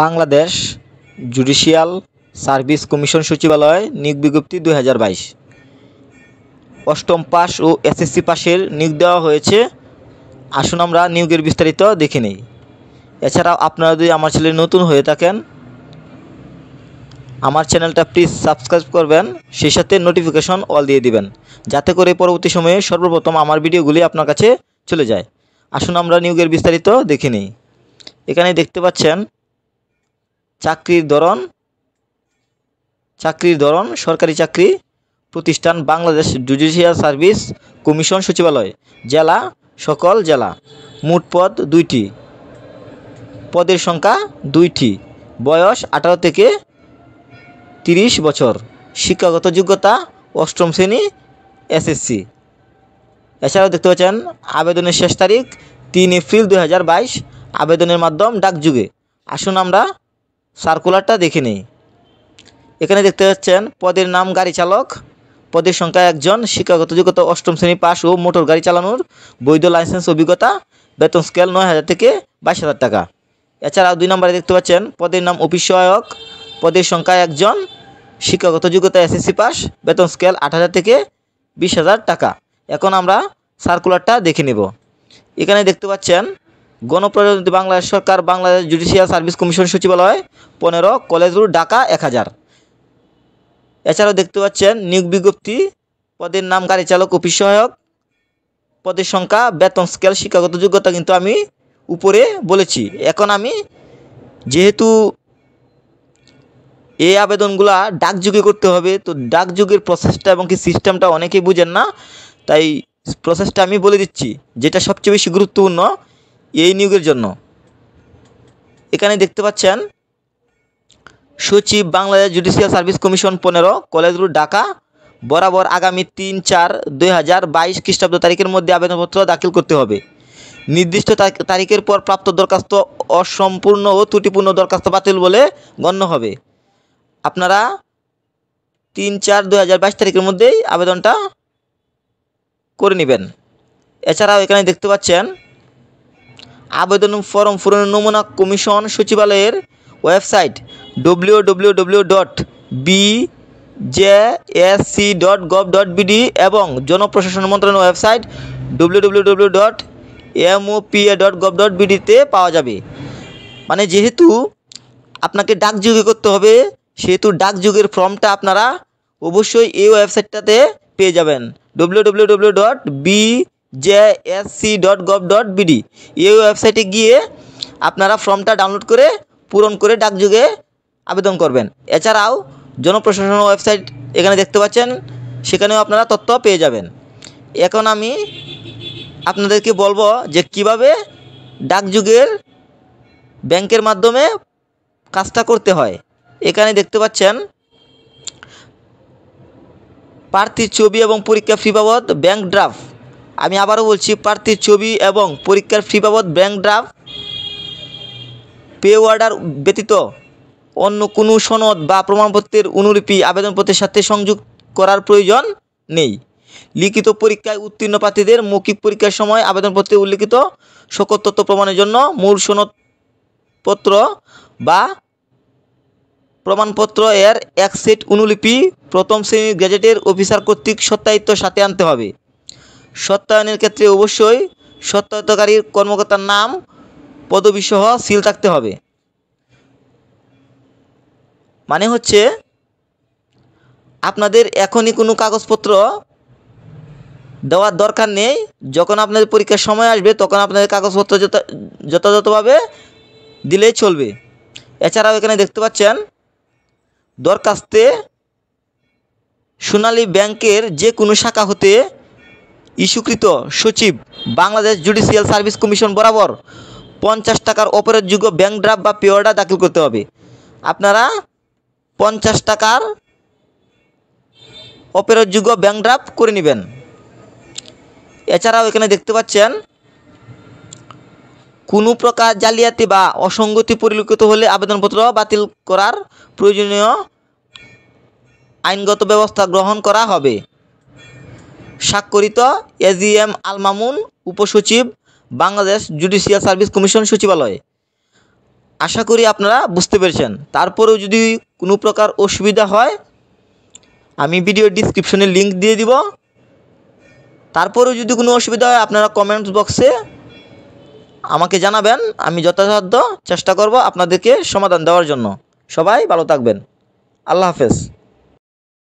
Bangladesh judicial service commission সচিবালয় নিয়োগ বিজ্ঞপ্তি দুই অষ্টম পাস ও এসএসসি পাশের নিয়োগ দেওয়া হয়েছে আসুন আমরা নিয়োগের বিস্তারিত দেখে নিই এছাড়াও আপনারা যদি আমার ছেলে নতুন হয়ে থাকেন আমার চ্যানেলটা প্লিজ সাবস্ক্রাইব করবেন সেই সাথে নোটিফিকেশন অল দিয়ে দিবেন যাতে করে পরবর্তী সময়ে সর্বপ্রথম আমার ভিডিওগুলি আপনার কাছে চলে যায় আসুন আমরা নিয়োগের বিস্তারিত দেখে নিই এখানে দেখতে পাচ্ছেন চাকরির ধরন চাকরির ধরন সরকারি চাকরি প্রতিষ্ঠান বাংলাদেশ জুডিশিয়াল সার্ভিস কমিশন সচিবালয় জেলা সকল জেলা মোট পদ দুইটি পদের সংখ্যা দুইটি বয়স আঠারো থেকে তিরিশ বছর শিক্ষাগত যোগ্যতা অষ্টম শ্রেণী এসএসসি এছাড়াও দেখতে পাচ্ছেন আবেদনের শেষ তারিখ তিন এপ্রিল দুই আবেদনের মাধ্যম ডাকযুগে আসুন আমরা সার্কুলারটা দেখে নিই এখানে দেখতে পাচ্ছেন পদের নাম গাড়ি চালক পদের সংখ্যা একজন শিক্ষাগত যোগ্যতা অষ্টম শ্রেণী পাস ও মোটর গাড়ি চালানোর বৈধ লাইসেন্স অভিজ্ঞতা বেতন স্কেল নয় হাজার থেকে বাইশ হাজার টাকা এছাড়াও দুই নম্বরে দেখতে পাচ্ছেন পদের নাম অফিস সহায়ক পদের সংখ্যা একজন শিক্ষাগত যোগ্যতা এসএসসি পাস বেতন স্কেল আট হাজার থেকে বিশ হাজার টাকা এখন আমরা সার্কুলারটা দেখে নেব এখানে দেখতে পাচ্ছেন গণপ্রজাতন্ত্রী বাংলাদেশ সরকার বাংলাদেশ জুডিশিয়াল সার্ভিস কমিশন সচিবালয় পনেরো কলেজ রোড ঢাকা এক হাজার এছাড়াও দেখতে পাচ্ছেন নিয়োগ বিজ্ঞপ্তি পদের নাম গাড়ি চালক অফিস সহায়ক পদের সংখ্যা বেতন স্কেল শিক্ষাগত যোগ্যতা কিন্তু আমি উপরে বলেছি এখন আমি যেহেতু এই আবেদনগুলা ডাকযুগে করতে হবে তো ডাকযুগের প্রসেসটা এবং কি সিস্টেমটা অনেকেই বুঝেন না তাই প্রসেসটা আমি বলে দিচ্ছি যেটা সবচেয়ে বেশি গুরুত্বপূর্ণ এই নিয়োগের জন্য এখানে দেখতে পাচ্ছেন সচিব বাংলাদেশ জুডিশিয়াল সার্ভিস কমিশন পনেরো কলেজ রোড ঢাকা বরাবর আগামী তিন চার দুই হাজার বাইশ খ্রিস্টাব্দ তারিখের মধ্যে আবেদনপত্র দাখিল করতে হবে নির্দিষ্ট তারিখের পর প্রাপ্ত দরখাস্ত অসম্পূর্ণ ও ত্রুটিপূর্ণ দরখাস্ত বাতিল বলে গণ্য হবে আপনারা তিন চার দুই হাজার বাইশ তারিখের মধ্যেই আবেদনটা করে নেবেন এছাড়াও এখানে দেখতে পাচ্ছেন আবেদন ফর্ম পূরণের নমুনা কমিশন সচিবালয়ের website WWW W W dot B dot gov dot এবং জনপ্রশাসন মন্ত্রণালয়ের website W W W dot MOPA dot gov dot পাওয়া যাবে মানে যেহেতু আপনাকে ডাকযোগে করতে হবে সেহেতু ডাকযোগের ফর্মটা আপনারা অবশ্যই এই ওয়েবসাইটটাতে পেয়ে যাবেন W W W dot B JSC dot gov dot BD এই ওয়েবসাইটে গিয়ে আপনারা ফর্মটা ডাউনলোড করে পূরণ করে ডাকযোগে আবেদন করবেন এছাড়াও জনপ্রশাসন ওয়েবসাইট এখানে দেখতে পাচ্ছেন সেখানেও আপনারা তথ্য পেয়ে যাবেন এখন আমি আপনাদেরকে বলবো যে কিভাবে ডাকযুগের ব্যাংকের মাধ্যমে কাজটা করতে হয় এখানে দেখতে পাচ্ছেন প্রার্থীর ছবি এবং পরীক্ষা ফি বাবদ ব্যাংক ড্রাফট আমি আবারও বলছি প্রার্থীর ছবি এবং পরীক্ষার ফি বাবদ ব্যাঙ্ক ড্রাফট পে অর্ডার ব্যতীত অন্য কোনো সনদ বা প্রমাণপত্রের অনুলিপি আবেদনপত্রের সাথে সংযোগ করার প্রয়োজন নেই লিখিত পরীক্ষায় উত্তীর্ণ প্রার্থীদের মৌখিক পরীক্ষার সময় আবেদনপত্রে উল্লিখিত সকল তথ্য প্রমাণের জন্য মূল সনদপত্র বা প্রমাণপত্র এর এক সেট অনুলিপি প্রথম শ্রেণীর গ্যাজেটের অফিসার কর্তৃক সত্যায়িত সাথে আনতে হবে সত্যায়নের ক্ষেত্রে অবশ্যই সত্যায়তকারী কর্মকর্তার নাম পদবিসহ সিল থাকতে হবে মানে হচ্ছে আপনাদের এখনই কোনো কাগজপত্র দেওয়ার দরকার নেই যখন আপনাদের পরীক্ষার সময় আসবে তখন আপনাদের কাগজপত্র যথাযথভাবে দিলেই চলবে এছাড়াও এখানে দেখতে পাচ্ছেন দরখাস্তে সোনালী ব্যাংকের যে কোনো শাখা হতে ইস্যুকৃত সচিব বাংলাদেশ জুডিশিয়াল সার্ভিস কমিশন বরাবর পঞ্চাশ টাকার অপরাধযোগ্য ব্যাংক ড্রাফট বা পেওয়ার্ডা দাখিল করতে হবে আপনারা পঞ্চাশ টাকার অপরাধযোগ্য ব্যাংক ড্রাফ্ট করে নেবেন এছাড়াও এখানে দেখতে পাচ্ছেন কোনো প্রকার জালিয়াতি বা অসঙ্গতি পরিলক্ষিত হলে আবেদনপত্র বাতিল করার প্রয়োজনীয় আইনগত ব্যবস্থা গ্রহণ করা হবে স্বাক্ষরিত এজিএম মামুন উপসচিব বাংলাদেশ জুডিশিয়াল সার্ভিস কমিশন সচিবালয় আশা করি আপনারা বুঝতে পেরেছেন তারপরেও যদি কোনো প্রকার অসুবিধা হয় আমি ভিডিও ডিসক্রিপশনে লিংক দিয়ে দিব তারপরেও যদি কোনো অসুবিধা হয় আপনারা কমেন্টস বক্সে আমাকে জানাবেন আমি যথাসাধ্য চেষ্টা করব আপনাদেরকে সমাধান দেওয়ার জন্য সবাই ভালো থাকবেন আল্লাহ হাফেজ